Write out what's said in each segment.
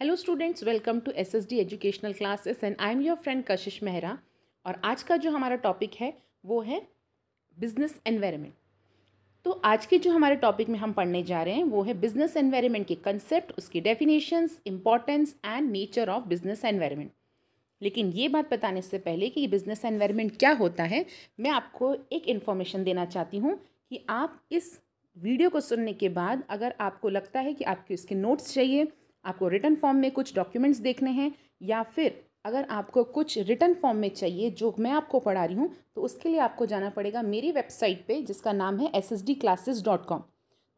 hello students welcome to S S D educational classes and I am your friend Kashish Mehra और आज का जो हमारा टॉपिक है वो है बिजनेस एनवायरनमेंट तो आज के जो हमारे टॉपिक में हम पढ़ने जा रहे हैं वो है बिजनेस एनवायरनमेंट के कंसेप्ट उसकी definitions importance and nature of business environment लेकिन ये बात बताने से पहले कि बिज़नेस एनवायरनमेंट क्या होता है मैं आपको एक इन्फॉर्मेशन देना चाहती हूँ कि आप इस वीडियो को सुनने के बाद अगर आपको लगता है कि आपको इसके नोट्स चाहिए आपको रिटर्न फॉर्म में कुछ डॉक्यूमेंट्स देखने हैं या फिर अगर आपको कुछ रिटर्न फॉर्म में चाहिए जो मैं आपको पढ़ा रही हूँ तो उसके लिए आपको जाना पड़ेगा मेरी वेबसाइट पे जिसका नाम है एस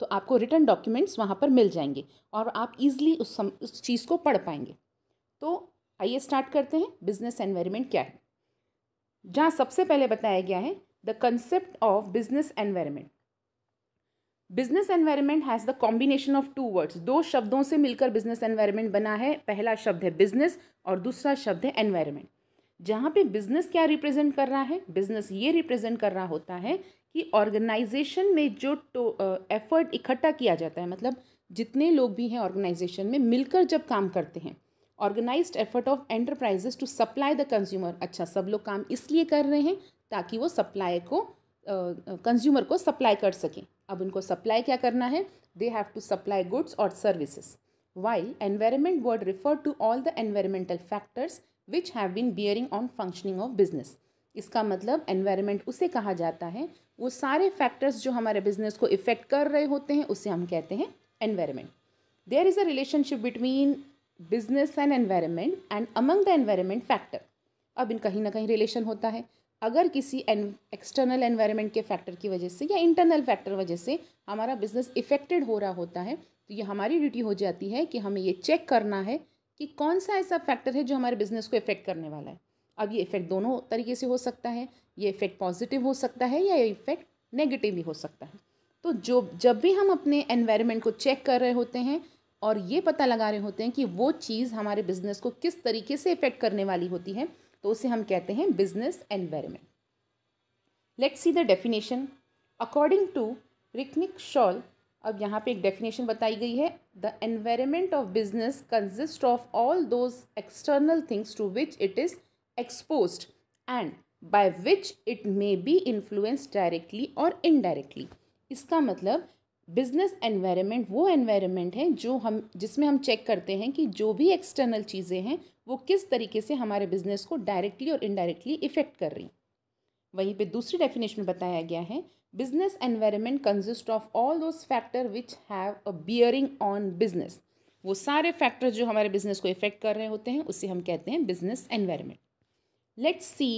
तो आपको रिटर्न डॉक्यूमेंट्स वहाँ पर मिल जाएंगे और आप ईजिली उस सम, उस चीज़ को पढ़ पाएंगे तो आइए स्टार्ट करते हैं बिजनेस एनवायरनमेंट क्या है जहाँ सबसे पहले बताया गया है the concept of business environment business environment has the combination of two words दो शब्दों से मिलकर बिजनेस एनवायरनमेंट बना है पहला शब्द है बिजनेस और दूसरा शब्द है एनवायरनमेंट जहाँ पे बिजनेस क्या रिप्रेजेंट कर रहा है बिजनेस ये रिप्रेजेंट कर रहा होता है कि ऑर्गेनाइजेशन में जो एफर्ट इकट्ठा किया जाता है मतलब जितने लोग भी हैं ऑर्गेनाइजेशन में मिलकर जब काम करते हैं organise effort of enterprises to supply the consumer अच्छा सब लोग काम इसलिए कर रहे हैं ताकि वो सप्लाई को कंज्यूमर uh, को सप्लाई कर सकें अब उनको सप्लाई क्या करना है they have to supply goods और services while environment word refer to all the environmental factors which have been bearing on functioning of business इसका मतलब एनवायरमेंट उसे कहा जाता है वो सारे फैक्टर्स जो हमारे बिजनेस को इफेक्ट कर रहे होते हैं उसे हम कहते हैं environment there is a relationship between business and environment and among the environment factor अब इन कहीं ना कहीं रिलेशन होता है अगर किसी एक्सटर्नल एनवायरनमेंट के फैक्टर की वजह से या इंटरनल फैक्टर वजह से हमारा बिजनेस इफेक्टेड हो रहा होता है तो ये हमारी ड्यूटी हो जाती है कि हमें ये चेक करना है कि कौन सा ऐसा फैक्टर है जो हमारे बिजनेस को इफेक्ट करने वाला है अब ये इफेक्ट दोनों तरीके से हो सकता है ये इफेक्ट पॉजिटिव हो सकता है या ये इफेक्ट नेगेटिव भी हो सकता है तो जो जब भी हम अपने एनवायरमेंट को चेक कर रहे होते हैं और ये पता लगा रहे होते हैं कि वो चीज़ हमारे बिजनेस को किस तरीके से इफेक्ट करने वाली होती है तो उसे हम कहते हैं business environment let see the definition according to Reinecke Schoell अब यहाँ पे एक डेफिनेशन बताई गई है the environment of business consist of all those external things to which it is expose and by which it may be influence directly और indirectly इसका मतलब बिजनेस एनवायरनमेंट वो एनवायरनमेंट है जो हम जिसमें हम चेक करते हैं कि जो भी एक्सटर्नल चीज़ें हैं वो किस तरीके से हमारे बिजनेस को डायरेक्टली और इनडायरेक्टली इफेक्ट कर रही वहीं पे दूसरी डेफिनेशन बताया गया है business environment consist of all those factor which have a bearing on business वो सारे फैक्टर जो हमारे बिजनेस को इफेक्ट कर रहे होते हैं उसे हम कहते हैं business environment let's see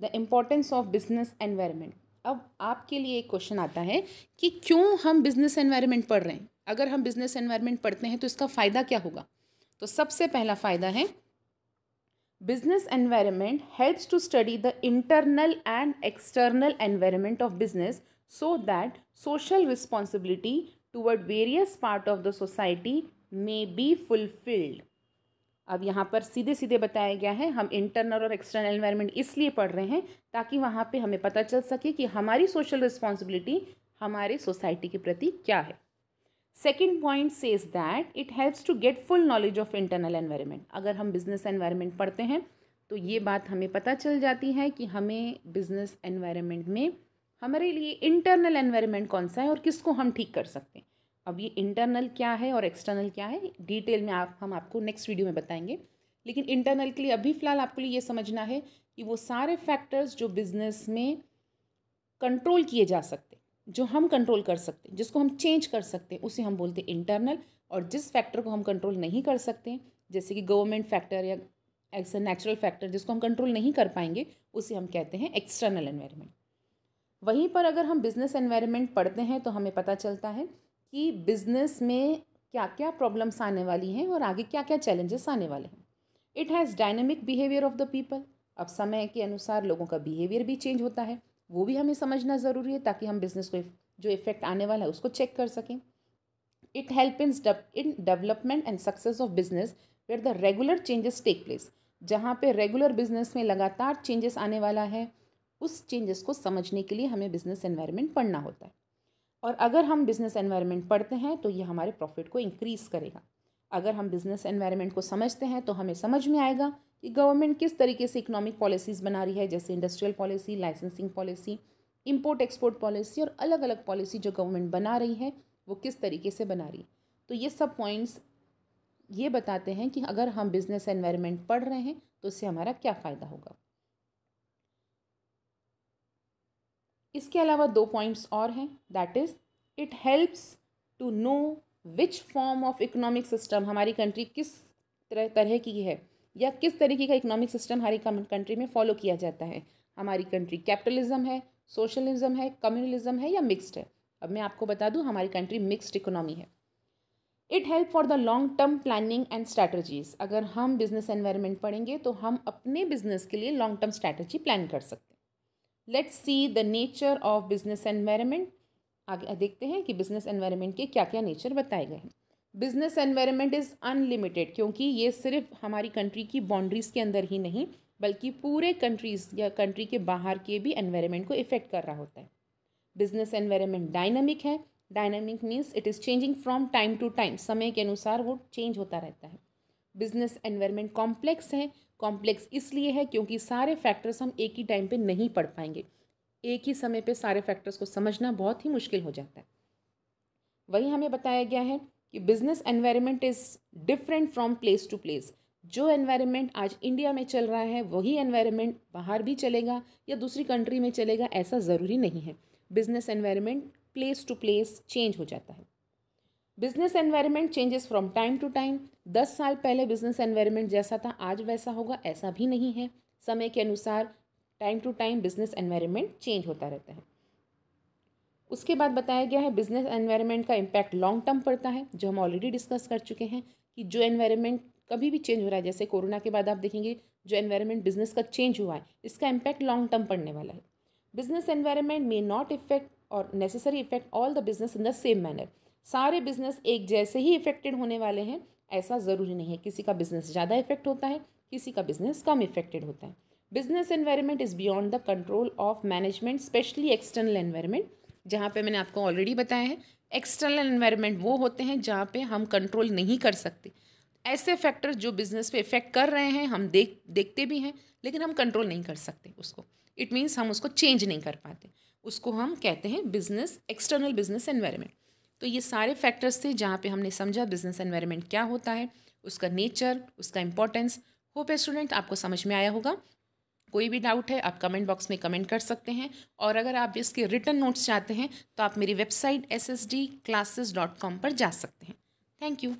the importance of business environment अब आपके लिए एक क्वेश्चन आता है कि क्यों हम बिजनेस एनवायरमेंट पढ़ रहे हैं अगर हम बिजनेस एनवायरमेंट पढ़ते हैं तो इसका फ़ायदा क्या होगा तो सबसे पहला फ़ायदा है business environment helps to study the internal and external environment of business so that social responsibility toward various part of the society may be fulfilled अब यहाँ पर सीधे सीधे बताया गया है हम इंटरनल और एक्सटर्नल एनवायरनमेंट इसलिए पढ़ रहे हैं ताकि वहाँ पे हमें पता चल सके कि हमारी सोशल रिस्पॉन्सिबिलिटी हमारे सोसाइटी के प्रति क्या है second point says that it helps to get full knowledge of internal environment अगर हम बिजनेस एनवायरनमेंट पढ़ते हैं तो ये बात हमें पता चल जाती है कि हमें बिजनेस एनवायरमेंट में हमारे लिए इंटरनल एनवायरनमेंट कौन सा है और किसको हम ठीक कर सकते हैं अब ये इंटरनल क्या है और एक्सटर्नल क्या है डिटेल में आप हम आपको नेक्स्ट वीडियो में बताएंगे लेकिन इंटरनल के लिए अभी फ़िलहाल आपके लिए ये समझना है कि वो सारे फैक्टर्स जो बिज़नेस में कंट्रोल किए जा सकते जो हम कंट्रोल कर सकते जिसको हम चेंज कर सकते उसे हम बोलते इंटरनल और जिस फैक्टर को हम कंट्रोल नहीं कर सकते जैसे कि गवर्नमेंट फैक्टर या ऐसा नेचुरल फैक्टर जिसको हम कंट्रोल नहीं कर पाएंगे उसे हम कहते हैं एक्सटर्नल एनवायरनमेंट वहीं पर अगर हम बिज़नेस एनवायरनमेंट पढ़ते हैं तो हमें पता चलता है कि बिज़नेस में क्या क्या प्रॉब्लम्स आने वाली हैं और आगे क्या क्या चैलेंजेस आने वाले हैं it has dynamic behaviour of the people अब समय के अनुसार लोगों का बिहेवियर भी चेंज होता है वो भी हमें समझना ज़रूरी है ताकि हम बिज़नेस को जो इफेक्ट आने वाला है उसको चेक कर सकें it help in in development and success of business where the regular changes take place जहाँ पे रेगुलर बिजनेस में लगातार चेंजेस आने वाला है उस चेंजेस को समझने के लिए हमें बिजनेस एनवायरनमेंट पढ़ना होता है और अगर हम बिज़नेस एनवायरनमेंट पढ़ते हैं तो ये हमारे प्रॉफिट को इंक्रीज़ करेगा अगर हम बिज़नेस एनवायरनमेंट को समझते हैं तो हमें समझ में आएगा कि गवर्नमेंट किस तरीके से इकोनॉमिक पॉलिसीज़ बना रही है जैसे industrial policy licensing policy import export policy और अलग अलग पॉलिसी जो गवर्नमेंट बना रही है वो किस तरीके से बना रही है तो ये सब पॉइंट्स ये बताते हैं कि अगर हम बिज़नेस एनवायरनमेंट पढ़ रहे हैं तो इससे हमारा क्या फ़ायदा होगा इसके अलावा दो पॉइंट्स और हैं that is it helps to know which form of economic system हमारी कंट्री किस तरह तरह की है या किस तरीके का इकोनॉमिक सिस्टम हमारी कंट्री में फॉलो किया जाता है हमारी कंट्री कैपिटलिज्म है सोशलिज्म है कम्युनलिज्म है या मिक्स्ड है अब मैं आपको बता दूं हमारी कंट्री मिक्स्ड इकोनॉमी है it help for the long term planning and strategies अगर हम बिजनेस एनवायरनमेंट पढ़ेंगे तो हम अपने बिजनेस के लिए लॉन्ग टर्म स्ट्रैटर्जी प्लान कर सकते हैं let's see the nature of business environment आगे देखते हैं कि बिजनेस एनवायरनमेंट के क्या क्या नेचर बताए गए हैं बिजनेस एनवायरनमेंट इज़ अनलिमिटेड क्योंकि ये सिर्फ हमारी कंट्री की बाउंड्रीज़ के अंदर ही नहीं बल्कि पूरे कंट्रीज़ या कंट्री के बाहर के भी एनवायरनमेंट को इफ़ेक्ट कर रहा होता है बिजनेस एनवायरनमेंट डायनामिक है dynamic means it is changing from time to time समय के अनुसार वो चेंज होता रहता है बिजनेस एनवायरनमेंट कॉम्प्लेक्स है कॉम्प्लेक्स इसलिए है क्योंकि सारे फैक्टर्स हम एक ही टाइम पे नहीं पढ़ पाएंगे एक ही समय पे सारे फैक्टर्स को समझना बहुत ही मुश्किल हो जाता है वही हमें बताया गया है कि business environment is different from place to place जो एनवायरनमेंट आज इंडिया में चल रहा है वही एनवायरनमेंट बाहर भी चलेगा या दूसरी कंट्री में चलेगा ऐसा ज़रूरी नहीं है business environment place to place change हो जाता है business environment changes from time to time दस साल पहले बिजनेस एनवायरनमेंट जैसा था आज वैसा होगा ऐसा भी नहीं है समय के अनुसार time to time business environment change होता रहता है उसके बाद बताया गया है बिजनेस एनवायरनमेंट का इम्पैक्ट लॉन्ग टर्म पड़ता है जो हम ऑलरेडी डिस्कस कर चुके हैं कि जो एनवायरनमेंट कभी भी चेंज हो रहा है जैसे कोरोना के बाद आप देखेंगे जो एनवायरनमेंट बिजनेस का चेंज हुआ है इसका इम्पैक्ट लॉन्ग टर्म पड़ने वाला है business environment may not affect और necessary affect all the business in the same manner सारे बिजनेस एक जैसे ही इफेक्टेड होने वाले हैं ऐसा ज़रूरी नहीं है किसी का बिजनेस ज़्यादा इफेक्ट होता है किसी का बिजनेस कम इफेक्टेड होता है business environment is beyond the control of management specially external environment जहाँ पे मैंने आपको ऑलरेडी बताया है एक्सटर्नल एनवायरनमेंट वो होते हैं जहाँ पे हम कंट्रोल नहीं कर सकते ऐसे फैक्टर जो बिजनेस पे इफेक्ट कर रहे हैं हम देख देखते भी हैं लेकिन हम कंट्रोल नहीं कर सकते उसको इट मीन्स हम उसको चेंज नहीं कर पाते उसको हम कहते हैं बिजनेस एक्सटर्नल बिजनेस एनवायरमेंट तो ये सारे फैक्टर्स थे जहाँ पे हमने समझा बिजनेस एनवायरनमेंट क्या होता है उसका नेचर उसका इंपॉर्टेंस होप है स्टूडेंट आपको समझ में आया होगा कोई भी डाउट है आप कमेंट बॉक्स में कमेंट कर सकते हैं और अगर आप इसके रिटर्न नोट्स चाहते हैं तो आप मेरी वेबसाइट एस पर जा सकते हैं थैंक यू